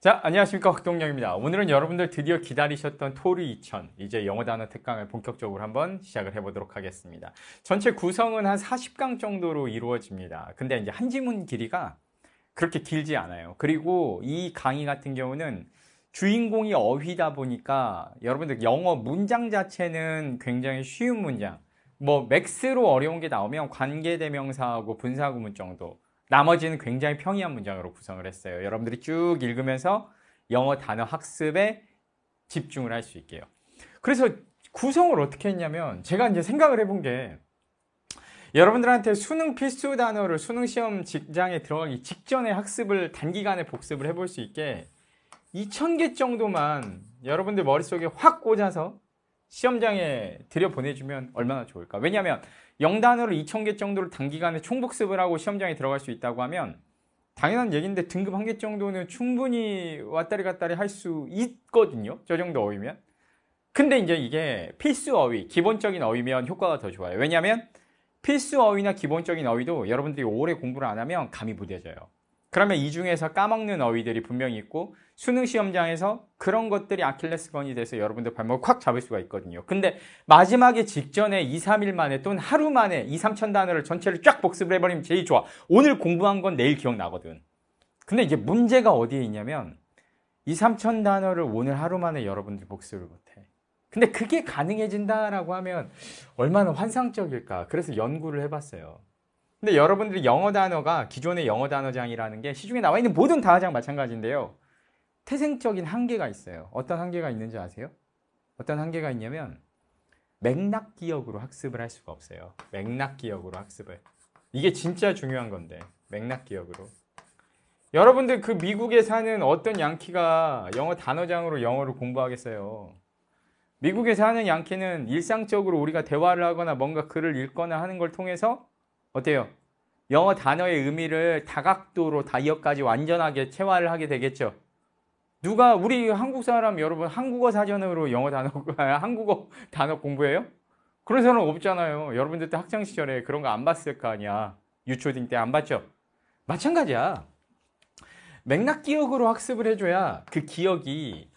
자, 안녕하십니까. 흑동경입니다. 오늘은 여러분들 드디어 기다리셨던 토르 2000, 이제 영어 단어 특강을 본격적으로 한번 시작을 해보도록 하겠습니다. 전체 구성은 한 40강 정도로 이루어집니다. 근데 이제 한 지문 길이가 그렇게 길지 않아요. 그리고 이 강의 같은 경우는 주인공이 어휘다 보니까 여러분들 영어 문장 자체는 굉장히 쉬운 문장, 뭐 맥스로 어려운 게 나오면 관계대명사하고 분사구문 정도, 나머지는 굉장히 평이한 문장으로 구성을 했어요. 여러분들이 쭉 읽으면서 영어 단어 학습에 집중을 할 수 있게요. 그래서 구성을 어떻게 했냐면 제가 이제 생각을 해본 게 여러분들한테 수능 필수 단어를 수능 시험 직장에 들어가기 직전에 학습을 단기간에 복습을 해볼 수 있게 2,000개 정도만 여러분들 머릿속에 확 꽂아서 시험장에 들여 보내주면 얼마나 좋을까 왜냐하면 영단으로 2,000개 정도를 단기간에 총복습을 하고 시험장에 들어갈 수 있다고 하면 당연한 얘기인데 등급 한 개 정도는 충분히 왔다리 갔다리 할 수 있거든요 저 정도 어휘면 근데 이제 이게 필수 어휘, 기본적인 어휘면 효과가 더 좋아요 왜냐하면 필수 어휘나 기본적인 어휘도 여러분들이 오래 공부를 안 하면 감이 무뎌져요 그러면 이 중에서 까먹는 어휘들이 분명히 있고 수능 시험장에서 그런 것들이 아킬레스건이 돼서 여러분들 발목을 콱 잡을 수가 있거든요. 근데 마지막에 직전에 2, 3일 만에 또는 하루 만에 2, 3천 단어를 전체를 쫙 복습을 해버리면 제일 좋아. 오늘 공부한 건 내일 기억나거든. 근데 이제 문제가 어디에 있냐면 2, 3천 단어를 오늘 하루 만에 여러분들이 복습을 못해. 근데 그게 가능해진다라고 하면 얼마나 환상적일까. 그래서 연구를 해봤어요. 근데 여러분들이 영어 단어가 기존의 영어 단어장이라는 게 시중에 나와 있는 모든 단어장 마찬가지인데요. 태생적인 한계가 있어요. 어떤 한계가 있는지 아세요? 어떤 한계가 있냐면 맥락 기억으로 학습을 할 수가 없어요. 맥락 기억으로 학습을. 이게 진짜 중요한 건데. 맥락 기억으로. 여러분들 그 미국에 사는 어떤 양키가 영어 단어장으로 영어를 공부하겠어요. 미국에 사는 양키는 일상적으로 우리가 대화를 하거나 뭔가 글을 읽거나 하는 걸 통해서 어때요? 영어 단어의 의미를 다각도로 다이어까지 완전하게 체화를 하게 되겠죠. 누가 우리 한국 사람 여러분 한국어 사전으로 영어 단어 한국어 단어 공부해요? 그런 사람 없잖아요. 여러분들 때 학창 시절에 그런 거 안 봤을 거 아니야. 유초딩 때 안 봤죠? 마찬가지야. 맥락 기억으로 학습을 해줘야 그 기억이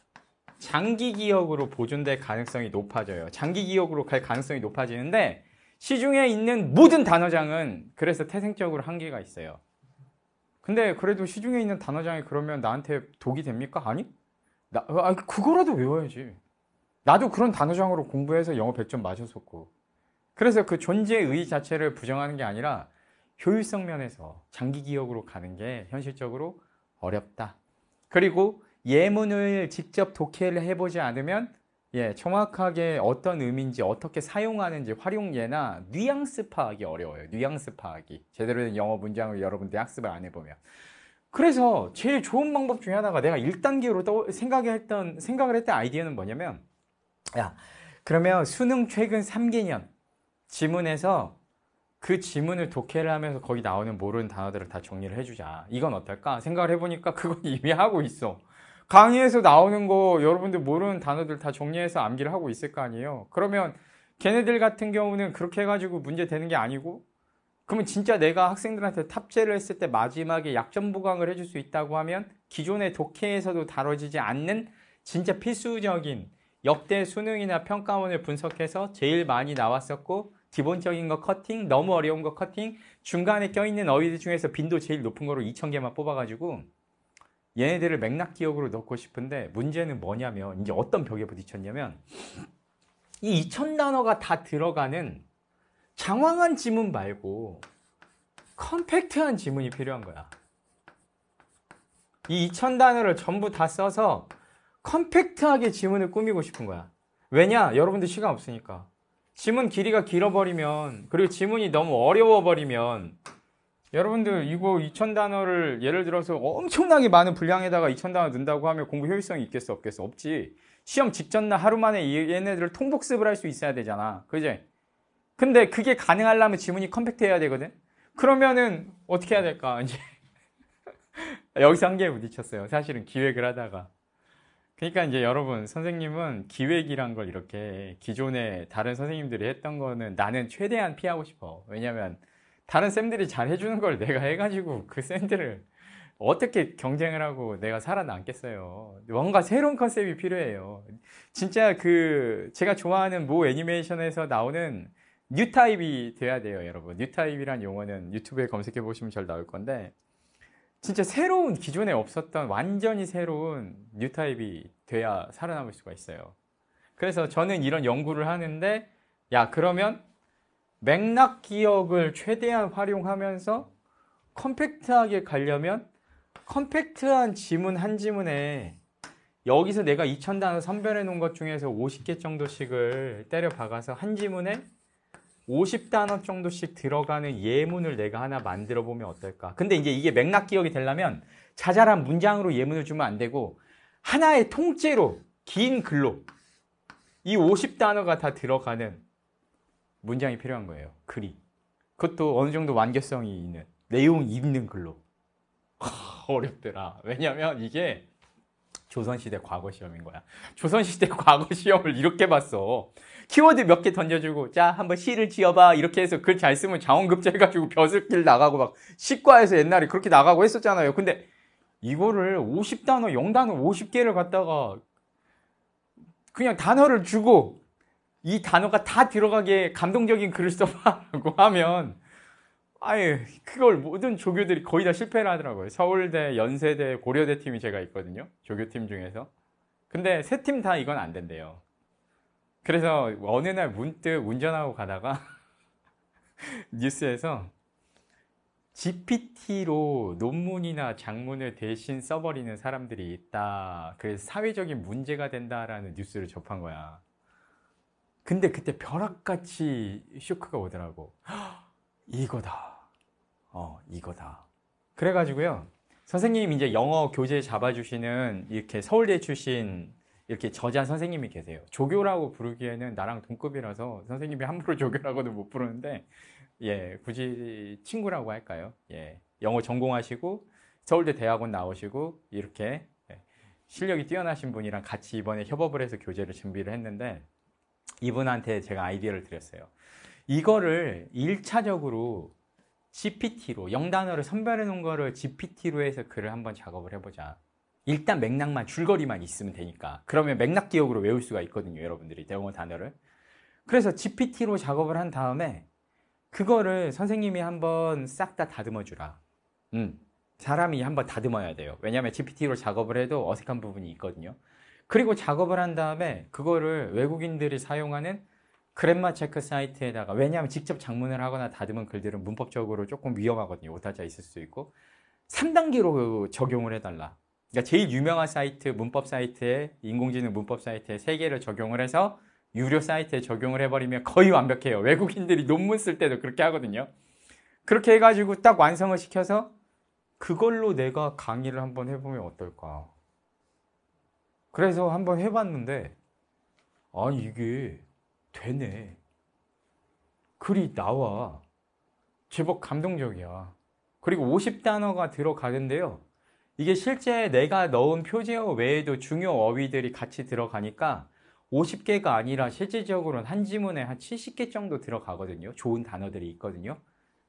장기 기억으로 보존될 가능성이 높아져요. 장기 기억으로 갈 가능성이 높아지는데 시중에 있는 모든 단어장은 그래서 태생적으로 한계가 있어요. 근데 그래도 시중에 있는 단어장이 그러면 나한테 독이 됩니까? 아니? 나, 아, 그거라도 외워야지. 나도 그런 단어장으로 공부해서 영어 100점 맞았었고. 그래서 그 존재의 의 자체를 부정하는 게 아니라 효율성 면에서 장기 기억으로 가는 게 현실적으로 어렵다. 그리고 예문을 직접 독해를 해보지 않으면 예, 정확하게 어떤 의미인지 어떻게 사용하는지 활용 예나 뉘앙스 파악이 어려워요. 뉘앙스 파악이. 제대로 된 영어 문장을 여러분들이 학습을 안 해보면. 그래서 제일 좋은 방법 중에 하나가 내가 1단계로 생각했던, 생각을 했던 아이디어는 뭐냐면, 야, 그러면 수능 최근 3개년 지문에서 그 지문을 독해를 하면서 거기 나오는 모르는 단어들을 다 정리를 해주자. 이건 어떨까? 생각을 해보니까 그건 이미 하고 있어. 강의에서 나오는 거 여러분들 모르는 단어들 다 정리해서 암기를 하고 있을 거 아니에요. 그러면 걔네들 같은 경우는 그렇게 해가지고 문제 되는 게 아니고 그러면 진짜 내가 학생들한테 탑재를 했을 때 마지막에 약점 보강을 해줄 수 있다고 하면 기존의 독해에서도 다뤄지지 않는 진짜 필수적인 역대 수능이나 평가원을 분석해서 제일 많이 나왔었고 기본적인 거 커팅, 너무 어려운 거 커팅, 중간에 껴있는 어휘들 중에서 빈도 제일 높은 거로 2,000개만 뽑아가지고 얘네들을 맥락 기억으로 넣고 싶은데 문제는 뭐냐면 이제 어떤 벽에 부딪혔냐면 이 2000단어가 다 들어가는 장황한 지문 말고 컴팩트한 지문이 필요한 거야. 이 2000단어를 전부 다 써서 컴팩트하게 지문을 꾸미고 싶은 거야. 왜냐? 여러분들 시간 없으니까. 지문 길이가 길어버리면 그리고 지문이 너무 어려워버리면 여러분들 이거 2000단어를 예를 들어서 엄청나게 많은 분량에다가 2000단어 넣는다고 하면 공부 효율성이 있겠어 없겠어? 없지 시험 직전날 하루 만에 얘네들을 통복습을 할 수 있어야 되잖아 그지? 근데 그게 가능하려면 지문이 컴팩트해야 되거든 그러면은 어떻게 해야 될까 이제 여기서 한개에 부딪혔어요 사실은 기획을 하다가 그러니까 이제 여러분 선생님은 기획이란 걸 이렇게 기존에 다른 선생님들이 했던 거는 나는 최대한 피하고 싶어 왜냐면 다른 쌤들이 잘 해주는 걸 내가 해가지고 그 쌤들을 어떻게 경쟁을 하고 내가 살아남겠어요 뭔가 새로운 컨셉이 필요해요 진짜 그 제가 좋아하는 모 애니메이션에서 나오는 뉴타입이 돼야 돼요 여러분 뉴타입이란 용어는 유튜브에 검색해 보시면 잘 나올 건데 진짜 새로운 기존에 없었던 완전히 새로운 뉴타입이 돼야 살아남을 수가 있어요 그래서 저는 이런 연구를 하는데 야 그러면 맥락 기억을 최대한 활용하면서 컴팩트하게 가려면 컴팩트한 지문 한 지문에 여기서 내가 2000단어 선별해 놓은 것 중에서 50개 정도씩을 때려 박아서 한 지문에 50단어 정도씩 들어가는 예문을 내가 하나 만들어 보면 어떨까? 근데 이제 이게 맥락 기억이 되려면 자잘한 문장으로 예문을 주면 안 되고 하나의 통째로 긴 글로 이 50단어가 다 들어가는 문장이 필요한 거예요. 글이. 그것도 어느 정도 완결성이 있는, 내용 있는 글로. 어렵더라. 왜냐면 이게 조선시대 과거 시험인 거야. 조선시대 과거 시험을 이렇게 봤어. 키워드 몇 개 던져주고, 자, 한번 시를 지어봐. 이렇게 해서 글 잘 쓰면 자원급제 해가지고 벼슬길 나가고 막 시과에서 옛날에 그렇게 나가고 했었잖아요. 근데 이거를 50단어, 0단어 50개를 갖다가 그냥 단어를 주고 이 단어가 다 들어가게 감동적인 글을 써봐라고 하면 아예 그걸 모든 조교들이 거의 다 실패를 하더라고요. 서울대, 연세대, 고려대 팀이 제가 있거든요. 조교팀 중에서. 근데 세 팀 다 이건 안 된대요. 그래서 어느 날 문득 운전하고 가다가 뉴스에서 GPT로 논문이나 장문을 대신 써버리는 사람들이 있다. 그래서 사회적인 문제가 된다라는 뉴스를 접한 거야. 근데 그때 벼락같이 쇼크가 오더라고 이거다 어 이거다 그래가지고요 선생님이 이제 영어 교재 잡아주시는 이렇게 서울대 출신 이렇게 저자 선생님이 계세요 조교라고 부르기에는 나랑 동급이라서 선생님이 함부로 조교라고도 못 부르는데 예 굳이 친구라고 할까요 예 영어 전공하시고 서울대 대학원 나오시고 이렇게 예, 실력이 뛰어나신 분이랑 같이 이번에 협업을 해서 교재를 준비를 했는데 이분한테 제가 아이디어를 드렸어요. 이거를 1차적으로 GPT로 영단어를 선별해 놓은 거를 GPT로 해서 글을 한번 작업을 해보자. 일단 맥락만 줄거리만 있으면 되니까 그러면 맥락 기억으로 외울 수가 있거든요 여러분들이 대용어 단어를 그래서 GPT로 작업을 한 다음에 그거를 선생님이 한번 싹 다 다듬어 주라 음, 사람이 한번 다듬어야 돼요 왜냐하면 GPT로 작업을 해도 어색한 부분이 있거든요 그리고 작업을 한 다음에 그거를 외국인들이 사용하는 그랜마 체크 사이트에다가 왜냐하면 직접 장문을 하거나 다듬은 글들은 문법적으로 조금 위험하거든요. 오타자 있을 수 있고 3단계로 적용을 해달라. 그러니까 제일 유명한 사이트, 문법 사이트에 인공지능 문법 사이트에 3개를 적용을 해서 유료 사이트에 적용을 해버리면 거의 완벽해요. 외국인들이 논문 쓸 때도 그렇게 하거든요. 그렇게 해가지고 딱 완성을 시켜서 그걸로 내가 강의를 한번 해보면 어떨까. 그래서 한번 해봤는데 아 이게 되네 글이 나와 제법 감동적이야 그리고 50단어가 들어가는데요 이게 실제 내가 넣은 표제어 외에도 중요 어휘들이 같이 들어가니까 50개가 아니라 실질적으로는 한 지문에 한 70개 정도 들어가거든요 좋은 단어들이 있거든요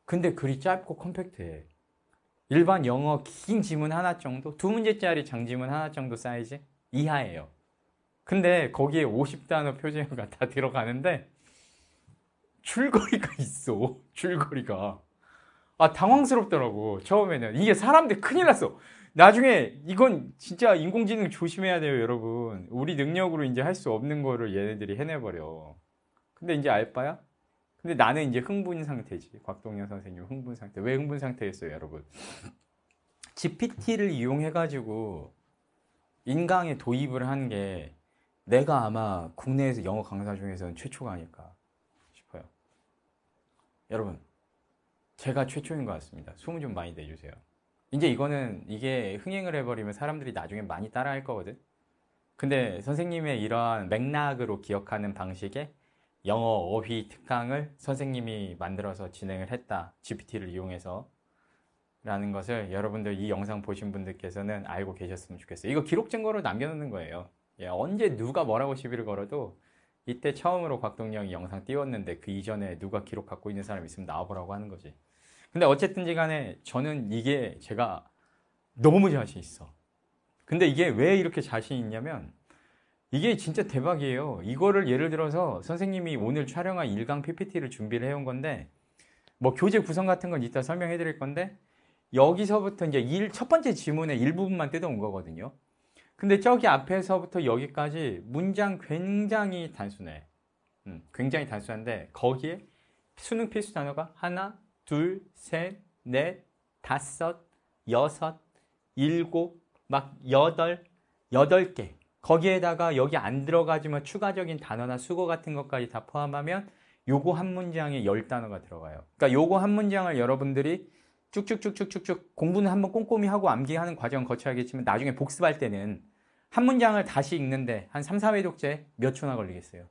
근데 글이 짧고 컴팩트해 일반 영어 긴 지문 하나 정도 두 문제짜리 장지문 하나 정도 사이즈 이하예요. 근데 거기에 50단어 표제어가 다 들어가는데 줄거리가 있어. 줄거리가. 아 당황스럽더라고. 처음에는. 이게 사람들 큰일 났어. 나중에 이건 진짜 인공지능 조심해야 돼요, 여러분. 우리 능력으로 이제 할 수 없는 거를 얘네들이 해내버려. 근데 이제 알바야? 근데 나는 이제 흥분 상태지. 곽동현 선생님 흥분 상태. 왜 흥분 상태였어요, 여러분? GPT를 이용해가지고 인강에 도입을 한 게 내가 아마 국내에서 영어 강사 중에서는 최초가 아닐까 싶어요. 여러분, 제가 최초인 것 같습니다. 소문 좀 많이 내주세요. 이제 이거는 이게 흥행을 해버리면 사람들이 나중에 많이 따라할 거거든. 근데 선생님의 이러한 맥락으로 기억하는 방식의 영어 어휘 특강을 선생님이 만들어서 진행을 했다. GPT를 이용해서 라는 것을 여러분들 이 영상 보신 분들께서는 알고 계셨으면 좋겠어요 이거 기록 증거로 남겨놓는 거예요 예, 언제 누가 뭐라고 시비를 걸어도 이때 처음으로 곽동영이 영상 띄웠는데 그 이전에 누가 기록 갖고 있는 사람 이 있으면 나와보라고 하는 거지 근데 어쨌든지 간에 저는 이게 제가 너무 자신 있어 근데 이게 왜 이렇게 자신 있냐면 이게 진짜 대박이에요 이거를 예를 들어서 선생님이 오늘 촬영한 일강 PPT를 준비를 해온 건데 뭐 교재 구성 같은 건 이따 설명해 드릴 건데 여기서부터 이제 일, 첫 번째 지문의 일부분만 뜯어온 거거든요. 근데 저기 앞에서부터 여기까지 문장 굉장히 단순해. 음, 굉장히 단순한데 거기에 수능 필수 단어가 하나, 둘, 셋, 넷, 다섯, 여섯, 일곱, 막 여덟, 여덟 개. 거기에다가 여기 안 들어가지만 추가적인 단어나 수거 같은 것까지 다 포함하면 요거 한 문장에 열단어가 들어가요. 그러니까 요거 한 문장을 여러분들이 쭉쭉쭉쭉쭉쭉 공부는 한번 꼼꼼히 하고 암기하는 과정 거쳐야겠지만 나중에 복습할 때는 한 문장을 다시 읽는데 한 3, 4회 독재 몇 초나 걸리겠어요.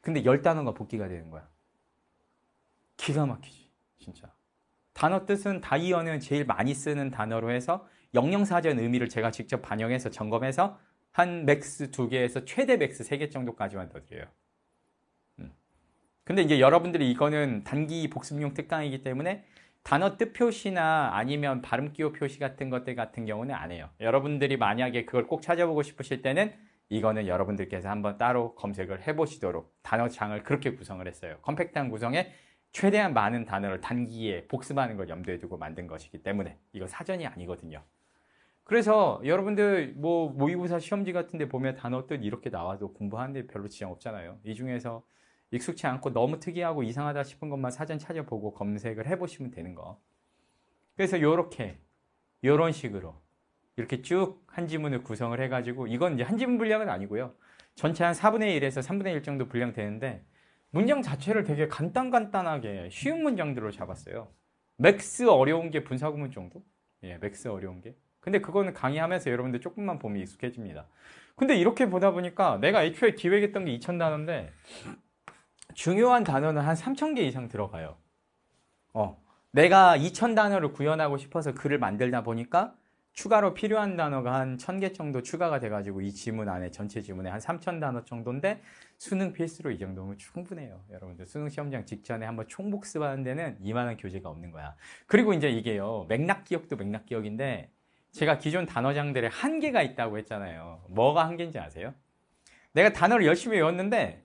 근데 10단어가 복기가 되는 거야. 기가 막히지, 진짜. 단어 뜻은 다이어는 제일 많이 쓰는 단어로 해서 영영사전 의미를 제가 직접 반영해서 점검해서 한 맥스 두개에서 최대 맥스 세 개 정도까지만 더 드려요. 음. 근데 이제 여러분들이 이거는 단기 복습용 특강이기 때문에 단어 뜻 표시나 아니면 발음 기호 표시 같은 것들 같은 경우는 안 해요. 여러분들이 만약에 그걸 꼭 찾아보고 싶으실 때는 이거는 여러분들께서 한번 따로 검색을 해보시도록 단어장을 그렇게 구성을 했어요. 컴팩트한 구성에 최대한 많은 단어를 단기에 복습하는 걸 염두에 두고 만든 것이기 때문에 이거 사전이 아니거든요. 그래서 여러분들 뭐 모의고사 시험지 같은 데 보면 단어 뜻 이렇게 나와도 공부하는데 별로 지장 없잖아요. 이 중에서 익숙치 않고 너무 특이하고 이상하다 싶은 것만 사전 찾아보고 검색을 해보시면 되는 거. 그래서 이렇게 이런 식으로 이렇게 쭉 한 지문을 구성을 해가지고 이건 이제 한 지문 분량은 아니고요. 전체 한 4분의 1에서 3분의 1 정도 분량 되는데 문장 자체를 되게 간단간단하게 쉬운 문장들로 잡았어요. 맥스 어려운 게 분사구문 정도? 예, 맥스 어려운 게. 근데 그거는 강의하면서 여러분들 조금만 보면 익숙해집니다. 근데 이렇게 보다 보니까 내가 애초에 기획했던 게 2,000단어인데 중요한 단어는 한 3,000개 이상 들어가요. 어, 내가 2,000단어를 구현하고 싶어서 글을 만들다 보니까 추가로 필요한 단어가 한 1000개 정도 추가가 돼가지고 이 지문 안에 전체 지문에 한 3000단어 정도인데 수능 필수로 이 정도면 충분해요. 여러분들 수능 시험장 직전에 한번 총복습하는 데는 이만한 교재가 없는 거야. 그리고 이제 이게요. 맥락 기억도 맥락 기억인데 제가 기존 단어장들의 한계가 있다고 했잖아요. 뭐가 한계인지 아세요? 내가 단어를 열심히 외웠는데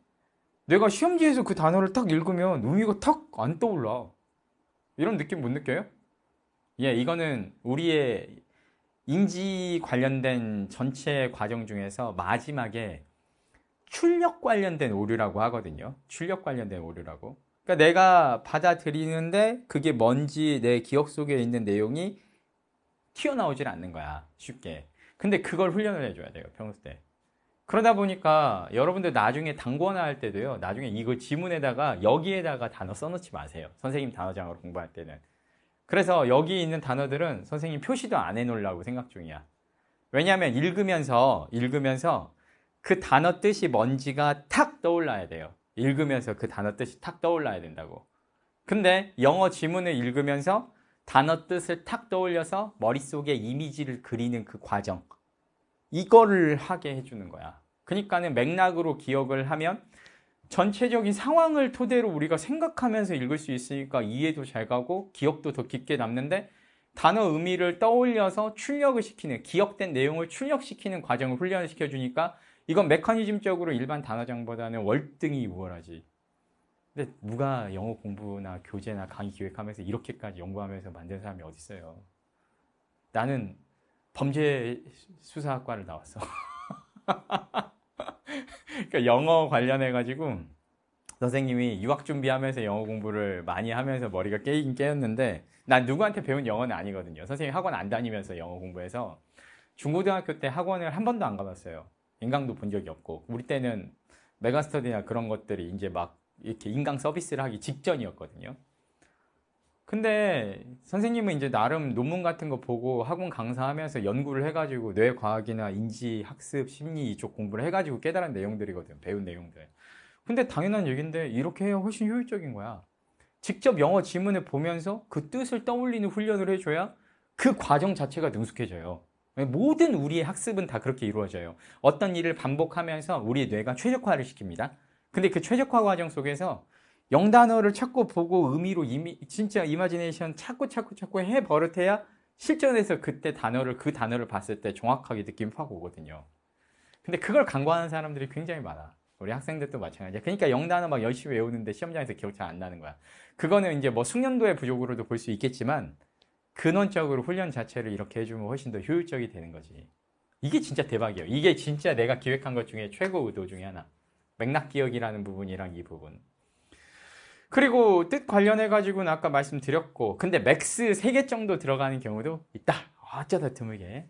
내가 시험지에서 그 단어를 탁 읽으면 의미가 탁 안 떠올라. 이런 느낌 못 느껴요? 예, 이거는 우리의 인지 관련된 전체 과정 중에서 마지막에 출력 관련된 오류라고 하거든요. 출력 관련된 오류라고. 그러니까 내가 받아들이는데 그게 뭔지 내 기억 속에 있는 내용이 튀어나오질 않는 거야. 쉽게. 근데 그걸 훈련을 해줘야 돼요. 평소 때. 그러다 보니까 여러분들 나중에 단권나할 때도요. 나중에 이거 지문에다가 여기에다가 단어 써놓지 마세요. 선생님 단어장으로 공부할 때는. 그래서 여기 있는 단어들은 선생님 표시도 안 해놓으려고 생각 중이야. 왜냐하면 읽으면서 읽으면서 그 단어 뜻이 뭔지가 탁 떠올라야 돼요. 읽으면서 그 단어 뜻이 탁 떠올라야 된다고. 근데 영어 지문을 읽으면서 단어 뜻을 탁 떠올려서 머릿속에 이미지를 그리는 그 과정. 이거를 하게 해주는 거야. 그러니까는 맥락으로 기억을 하면 전체적인 상황을 토대로 우리가 생각하면서 읽을 수 있으니까 이해도 잘 가고 기억도 더 깊게 남는데 단어 의미를 떠올려서 출력을 시키는 기억된 내용을 출력시키는 과정을 훈련을 시켜주니까 이건 메커니즘적으로 일반 단어장보다는 월등히 우월하지 근데 누가 영어 공부나 교재나 강의 기획하면서 이렇게까지 연구하면서 만든 사람이 어디 있어요 나는 범죄 수사학과를 나왔어 그러니까 영어 관련해 가지고 선생님이 유학 준비하면서 영어 공부를 많이 하면서 머리가 깨긴 깨였는데 난 누구한테 배운 영어는 아니거든요. 선생님 학원 안 다니면서 영어 공부해서 중고등학교 때 학원을 한 번도 안 가봤어요. 인강도 본 적이 없고 우리 때는 메가스터디나 그런 것들이 이제 막 이렇게 인강 서비스를 하기 직전이었거든요. 근데 선생님은 이제 나름 논문 같은 거 보고 학원 강사하면서 연구를 해가지고 뇌과학이나 인지, 학습, 심리 이쪽 공부를 해가지고 깨달은 내용들이거든 배운 내용들 근데 당연한 얘기인데 이렇게 해야 훨씬 효율적인 거야 직접 영어 지문을 보면서 그 뜻을 떠올리는 훈련을 해줘야 그 과정 자체가 능숙해져요 모든 우리의 학습은 다 그렇게 이루어져요 어떤 일을 반복하면서 우리의 뇌가 최적화를 시킵니다 근데 그 최적화 과정 속에서 영단어를 찾고 보고 의미로 이미 진짜 이마지네이션 찾고 찾고 찾고 해 버릇해야 실전에서 그때 단어를 그 단어를 봤을 때 정확하게 느낌 확 오거든요. 근데 그걸 간과하는 사람들이 굉장히 많아. 우리 학생들도 마찬가지야. 그러니까 영단어 막 열심히 외우는데 시험장에서 기억 잘 안 나는 거야. 그거는 이제 뭐 숙련도의 부족으로도 볼 수 있겠지만 근원적으로 훈련 자체를 이렇게 해주면 훨씬 더 효율적이 되는 거지. 이게 진짜 대박이에요. 이게 진짜 내가 기획한 것 중에 최고 의도 중에 하나. 맥락 기억이라는 부분이랑 이 부분. 그리고 뜻 관련해 가지고는 아까 말씀드렸고 근데 맥스 3개 정도 들어가는 경우도 있다. 어쩌다 드물게.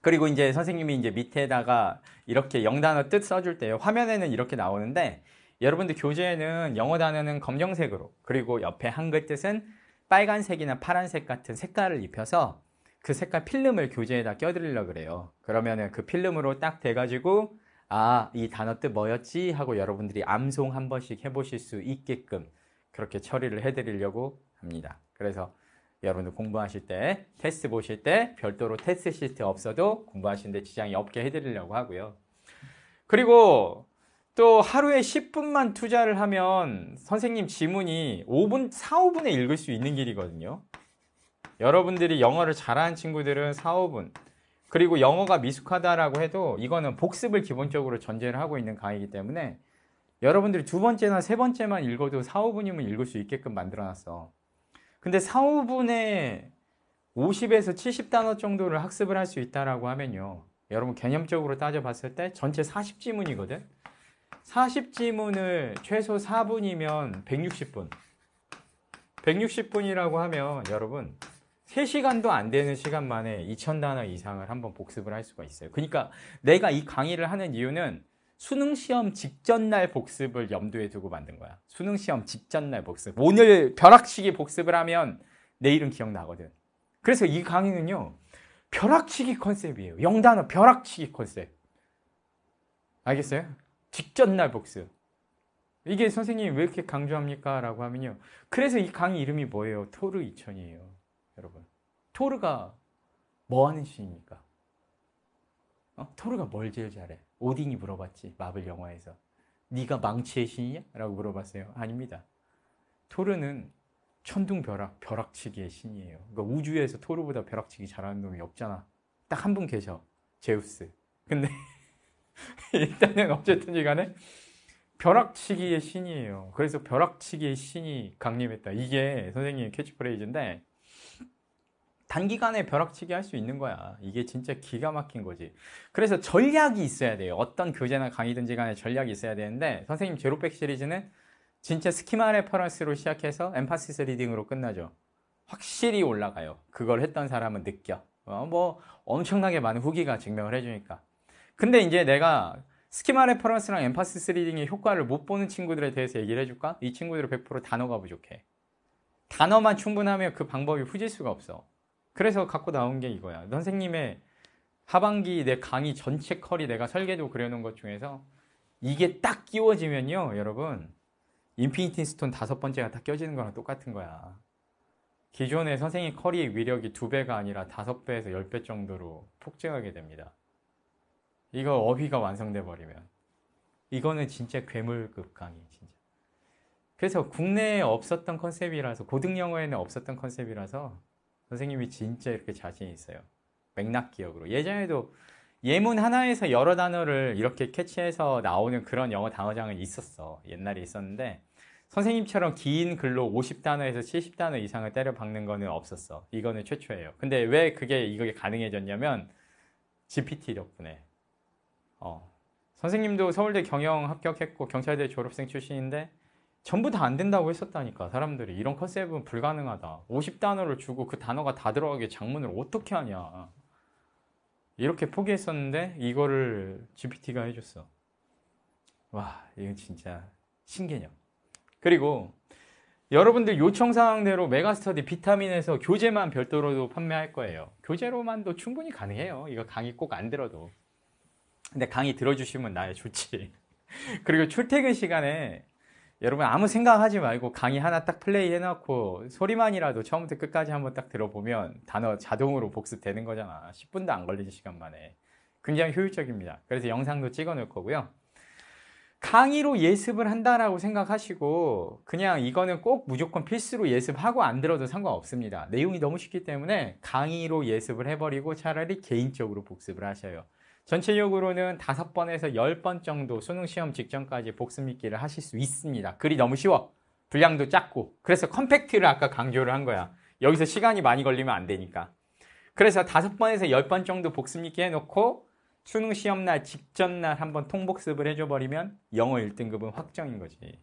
그리고 이제 선생님이 이제 밑에다가 이렇게 영단어 뜻 써줄 때 화면에는 이렇게 나오는데 여러분들 교재에는 영어 단어는 검정색으로 그리고 옆에 한글 뜻은 빨간색이나 파란색 같은 색깔을 입혀서 그 색깔 필름을 교재에다 껴드리려 그래요. 그러면은 그 필름으로 딱 돼가지고 아, 이 단어 뜻 뭐였지? 하고 여러분들이 암송 한 번씩 해보실 수 있게끔 그렇게 처리를 해드리려고 합니다. 그래서 여러분들 공부하실 때, 테스트 보실 때 별도로 테스트 시스템 없어도 공부하시는데 지장이 없게 해드리려고 하고요. 그리고 또 하루에 10분만 투자를 하면 선생님 지문이 5분, 4, 5분에 읽을 수 있는 길이거든요. 여러분들이 영어를 잘하는 친구들은 4, 5분, 그리고 영어가 미숙하다라고 해도 이거는 복습을 기본적으로 전제를 하고 있는 강의이기 때문에 여러분들이 두 번째나 세 번째만 읽어도 4, 5분이면 읽을 수 있게끔 만들어놨어. 근데 4, 5분에 50에서 70단어 정도를 학습을 할 수 있다라고 하면요. 여러분 개념적으로 따져봤을 때 전체 40지문이거든. 40지문을 최소 4분이면 160분. 160분이라고 하면 여러분 3시간도 안 되는 시간 만에 2000단어 이상을 한번 복습을 할 수가 있어요. 그러니까 내가 이 강의를 하는 이유는 수능 시험 직전 날 복습을 염두에 두고 만든 거야. 수능 시험 직전 날 복습. 오늘 벼락치기 복습을 하면 내일은 기억나거든. 그래서 이 강의는요. 벼락치기 컨셉이에요. 영단어 벼락치기 컨셉. 알겠어요? 직전 날 복습. 이게 선생님이 왜 이렇게 강조합니까? 라고 하면요. 그래서 이 강의 이름이 뭐예요? 토르 2000이에요. 여러분. 토르가 뭐 하는 신입니까? 어? 토르가 뭘 제일 잘해? 오딘이 물어봤지 마블 영화에서 네가 망치의 신이야? 라고 물어봤어요 아닙니다 토르는 천둥벼락, 벼락치기의 신이에요 그러니까 우주에서 토르보다 벼락치기 잘하는 놈이 없잖아 딱 한 분 계셔 제우스 근데 일단은 어쨌든 간에 벼락치기의 신이에요 그래서 벼락치기의 신이 강림했다 이게 선생님 캐치프레이즈인데 단기간에 벼락치기 할 수 있는 거야 이게 진짜 기가 막힌 거지 그래서 전략이 있어야 돼요 어떤 교재나 강의든지 간에 전략이 있어야 되는데 선생님 제로백 시리즈는 진짜 스키마 레퍼런스로 시작해서 엠파시스 리딩으로 끝나죠 확실히 올라가요 그걸 했던 사람은 느껴 어, 뭐 엄청나게 많은 후기가 증명을 해주니까 근데 이제 내가 스키마 레퍼런스랑 엠파시스 리딩의 효과를 못 보는 친구들에 대해서 얘기를 해줄까? 이 친구들은 100% 단어가 부족해 단어만 충분하면 그 방법이 후질 수가 없어 그래서 갖고 나온 게 이거야. 선생님의 하반기 내 강의 전체 컬이 내가 설계도 그려놓은 것 중에서 이게 딱 끼워지면요, 여러분. 인피니티 스톤 다섯 번째가 딱 껴지는 거랑 똑같은 거야. 기존의 선생님 커리의 위력이 두 배가 아니라 다섯 배에서 열 배 정도로 폭증하게 됩니다. 이거 어휘가 완성돼 버리면 이거는 진짜 괴물급 강의 진짜. 그래서 국내에 없었던 컨셉이라서 고등 영어에는 없었던 컨셉이라서 선생님이 진짜 이렇게 자신 있어요. 맥락 기억으로. 예전에도 예문 하나에서 여러 단어를 이렇게 캐치해서 나오는 그런 영어 단어장은 있었어. 옛날에 있었는데 선생님처럼 긴 글로 50단어에서 70단어 이상을 때려 박는 거는 없었어. 이거는 최초예요. 근데 왜 그게 이게 가능해졌냐면 GPT 덕분에. 어. 선생님도 서울대 경영 합격했고 경찰대 졸업생 출신인데 전부 다 안 된다고 했었다니까 사람들이 이런 컨셉은 불가능하다 50단어를 주고 그 단어가 다 들어가게 작문을 어떻게 하냐 이렇게 포기했었는데 이거를 GPT가 해줬어 와 이건 진짜 신개념 그리고 여러분들 요청사항대로 메가스터디 비타민에서 교재만 별도로도 판매할 거예요 교재로만도 충분히 가능해요 이거 강의 꼭 안 들어도 근데 강의 들어주시면 나야 좋지 그리고 출퇴근 시간에 여러분 아무 생각하지 말고 강의 하나 딱 플레이 해놓고 소리만이라도 처음부터 끝까지 한번 딱 들어보면 단어 자동으로 복습되는 거잖아 10분도 안 걸리는 시간 만에 굉장히 효율적입니다 그래서 영상도 찍어 놓을 거고요 강의로 예습을 한다라고 생각하시고 그냥 이거는 꼭 무조건 필수로 예습하고 안 들어도 상관없습니다 내용이 너무 쉽기 때문에 강의로 예습을 해버리고 차라리 개인적으로 복습을 하셔요 전체적으로는 5번에서 10번 정도 수능시험 직전까지 복습 읽기를 하실 수 있습니다. 글이 너무 쉬워. 분량도 작고. 그래서 컴팩트를 아까 강조를 한 거야. 여기서 시간이 많이 걸리면 안 되니까. 그래서 5번에서 10번 정도 복습 읽기 해놓고 수능 시험 날 직전 날 한번 통복습을 해줘버리면 영어 1등급은 확정인 거지.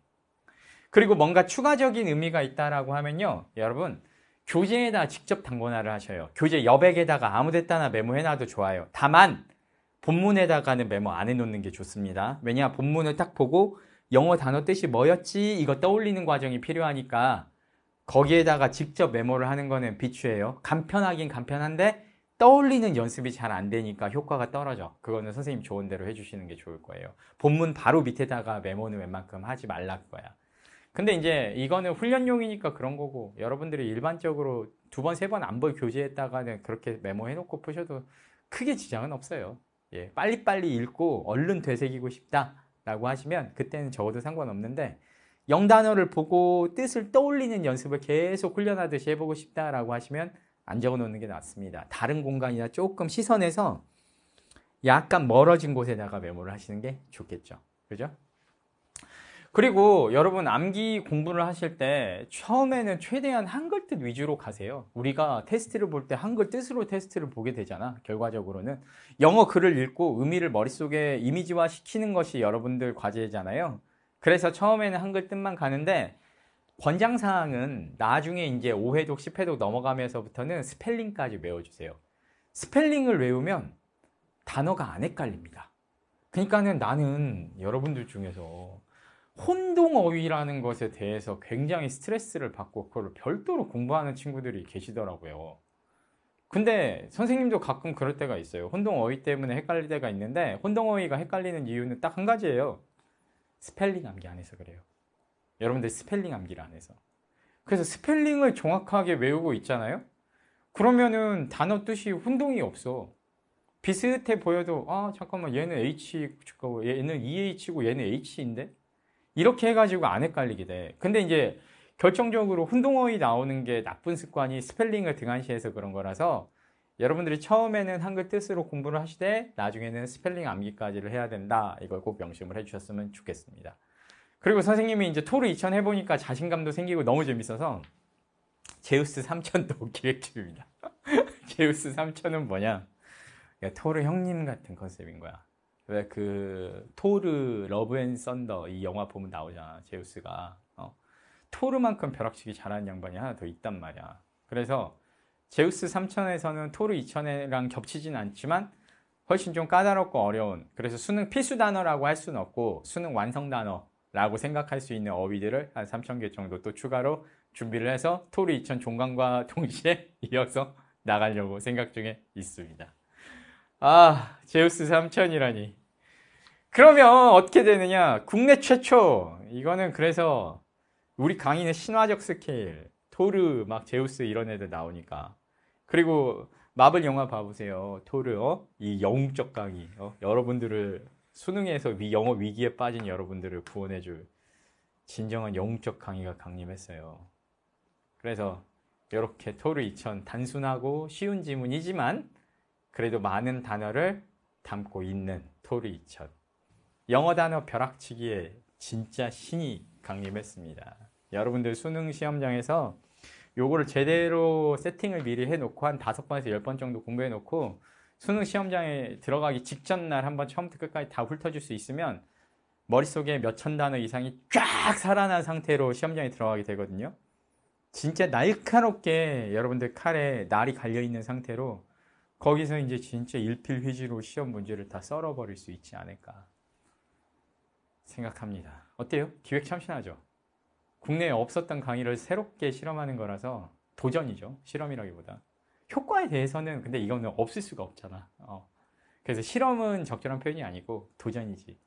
그리고 뭔가 추가적인 의미가 있다라고 하면요. 여러분, 교재에다 직접 당번화를 하셔요. 교재 여백에다가 아무 데따나 메모해놔도 좋아요. 다만, 본문에다가는 메모 안 해놓는 게 좋습니다. 왜냐 본문을 딱 보고 영어 단어 뜻이 뭐였지 이거 떠올리는 과정이 필요하니까 거기에다가 직접 메모를 하는 거는 비추예요. 간편하긴 간편한데 떠올리는 연습이 잘 안 되니까 효과가 떨어져. 그거는 선생님 좋은 대로 해주시는 게 좋을 거예요. 본문 바로 밑에다가 메모는 웬만큼 하지 말라 거야. 근데 이제 이거는 훈련용이니까 그런 거고 여러분들이 일반적으로 두 번, 세 번 안 볼 교재에다가는 그렇게 메모해놓고 푸셔도 크게 지장은 없어요. 예, 빨리빨리 읽고 얼른 되새기고 싶다라고 하시면 그때는 적어도 상관없는데 영단어를 보고 뜻을 떠올리는 연습을 계속 훈련하듯이 해보고 싶다라고 하시면 안 적어놓는 게 낫습니다. 다른 공간이나 조금 시선에서 약간 멀어진 곳에다가 메모를 하시는 게 좋겠죠. 그죠? 그리고 여러분 암기 공부를 하실 때 처음에는 최대한 한글 뜻 위주로 가세요. 우리가 테스트를 볼 때 한글 뜻으로 테스트를 보게 되잖아. 결과적으로는 영어 글을 읽고 의미를 머릿속에 이미지화 시키는 것이 여러분들 과제잖아요. 그래서 처음에는 한글 뜻만 가는데 권장 사항은 나중에 이제 5회독, 10회독 넘어가면서부터는 스펠링까지 외워 주세요. 스펠링을 외우면 단어가 안 헷갈립니다. 그러니까는 나는 여러분들 중에서 혼동어휘라는 것에 대해서 굉장히 스트레스를 받고 그걸 별도로 공부하는 친구들이 계시더라고요. 근데 선생님도 가끔 그럴 때가 있어요. 혼동어휘 때문에 헷갈릴 때가 있는데 혼동어휘가 헷갈리는 이유는 딱 한 가지예요. 스펠링 암기 안에서 그래요. 여러분들 스펠링 암기를 안 해서. 그래서 스펠링을 정확하게 외우고 있잖아요. 그러면은 단어 뜻이 혼동이 없어. 비슷해 보여도 아 잠깐만 얘는 H고 그, 얘는 EH고 얘는 H인데 이렇게 해가지고 안 헷갈리게 돼. 근데 이제 결정적으로 훈동어이 나오는 게 나쁜 습관이 스펠링을 등한시해서 그런 거라서 여러분들이 처음에는 한글 뜻으로 공부를 하시되 나중에는 스펠링 암기까지를 해야 된다. 이걸 꼭 명심을 해주셨으면 좋겠습니다. 그리고 선생님이 이제 토르 2000 해보니까 자신감도 생기고 너무 재밌어서 제우스 3000도 기획 중입니다. 제우스 3000은 뭐냐? 그러니까 토르 형님 같은 컨셉인 거야. 왜그 토르 러브 앤 썬더 이 영화 보면 나오잖아 제우스가 어? 토르만큼 벼락치기 잘하는 양반이 하나 더 있단 말이야 그래서 제우스 3천에서는 토르 2천이랑 겹치진 않지만 훨씬 좀 까다롭고 어려운 그래서 수능 필수 단어라고 할 수는 없고 수능 완성 단어라고 생각할 수 있는 어휘들을 한 3천 개 정도 또 추가로 준비를 해서 토르 2천 종강과 동시에 이어서 나가려고 생각 중에 있습니다. 아, 제우스 3천이라니. 그러면 어떻게 되느냐? 국내 최초. 이거는 그래서 우리 강의는 신화적 스케일. 토르, 막 제우스 이런 애들 나오니까. 그리고 마블 영화 봐보세요. 토르, 어? 이 영웅적 강의. 어? 여러분들을 수능에서 위, 영어 위기에 빠진 여러분들을 구원해줄 진정한 영웅적 강의가 강림했어요. 그래서 이렇게 토르 2000 단순하고 쉬운 지문이지만 그래도 많은 단어를 담고 있는 토르 2000. 영어 단어 벼락치기에 진짜 신이 강림했습니다. 여러분들 수능 시험장에서 요거를 제대로 세팅을 미리 해놓고 한 다섯 번에서 열 번 정도 공부해놓고 수능 시험장에 들어가기 직전 날 한번 처음부터 끝까지 다 훑어줄 수 있으면 머릿속에 몇 천 단어 이상이 쫙 살아난 상태로 시험장에 들어가게 되거든요. 진짜 날카롭게 여러분들 칼에 날이 갈려있는 상태로 거기서 이제 진짜 일필휘지로 시험 문제를 다 썰어버릴 수 있지 않을까. 생각합니다. 어때요? 기획 참신하죠? 국내에 없었던 강의를 새롭게 실험하는 거라서 도전이죠. 실험이라기보다. 효과에 대해서는 근데 이거는 없을 수가 없잖아. 어. 그래서 실험은 적절한 표현이 아니고 도전이지.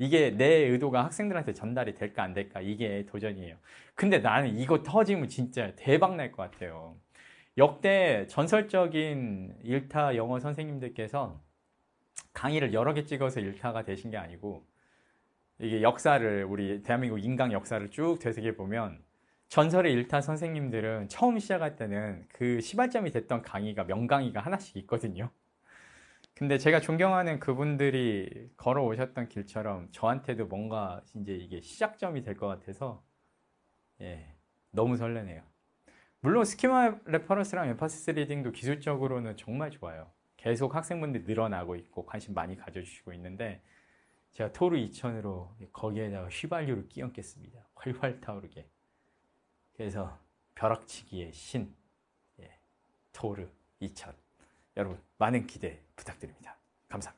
이게 내 의도가 학생들한테 전달이 될까 안 될까 이게 도전이에요. 근데 나는 이거 터지면 진짜 대박 날 것 같아요. 역대 전설적인 일타 영어 선생님들께서 강의를 여러 개 찍어서 일타가 되신 게 아니고 이게 역사를 우리 대한민국 인강 역사를 쭉 되새겨 보면 전설의 일타 선생님들은 처음 시작할 때는 그 시발점이 됐던 강의가 명강의가 하나씩 있거든요. 근데 제가 존경하는 그분들이 걸어오셨던 길처럼 저한테도 뭔가 이제 이게 시작점이 될 것 같아서 예, 너무 설레네요. 물론 스키마 레퍼런스랑 엠퍼시스 리딩도 기술적으로는 정말 좋아요. 계속 학생분들이 늘어나고 있고 관심 많이 가져주시고 있는데 제가 토르 2 0 0 0으로 거기에다가 휘발유를 끼얹겠습니다. 활활 타오르게. 그래서 벼락치기의 신 예, 토르 2천 여러분 많은 기대 부탁드립니다. 감사합니다.